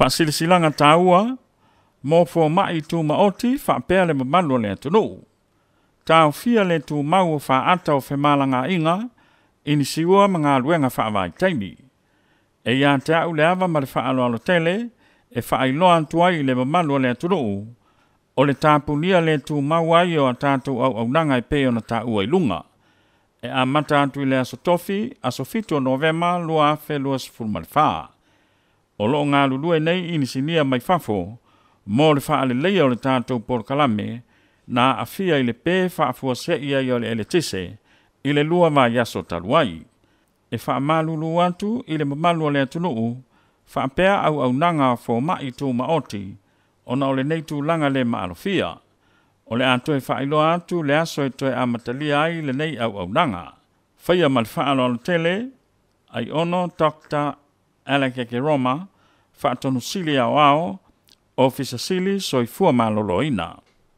faasilasilaga tāua mo fomaʻi tumaoti faapea le mamalu o le atunuu taofia le tumau o faata o femalagaʻiga i nisiua ma galuega faavaitaimi e iā te aʻu le ava ma le faaaloalo tele e faailoa atu ai i le mamalu o le atunuu o le tapunia le tumau ai o a tatou auaunaga e pei ona taʻua i luga e amata atu i le aso tofi aso fitu o novema lua afe lua sefulu ma le fā o loo galulue nei inisinia mai fafo mo le fa'aleleia o le tatou polokalame na afia i le pē faafuaseʻi ai o le eletise i le lua vaiaso talu ai e faamālūlū atu i le mamalu o le atunu'u fa'apea auaunaga fomaʻi tumaoti ona o lenei tulaga le ma'alofia o le a toe fa'ailoa atu le aso e toe amatalia ai lenei auaunaga faia ma le fa'aaloalo tele ai ono dr alekeke roma faatonusilia o ao o soifua malōlōina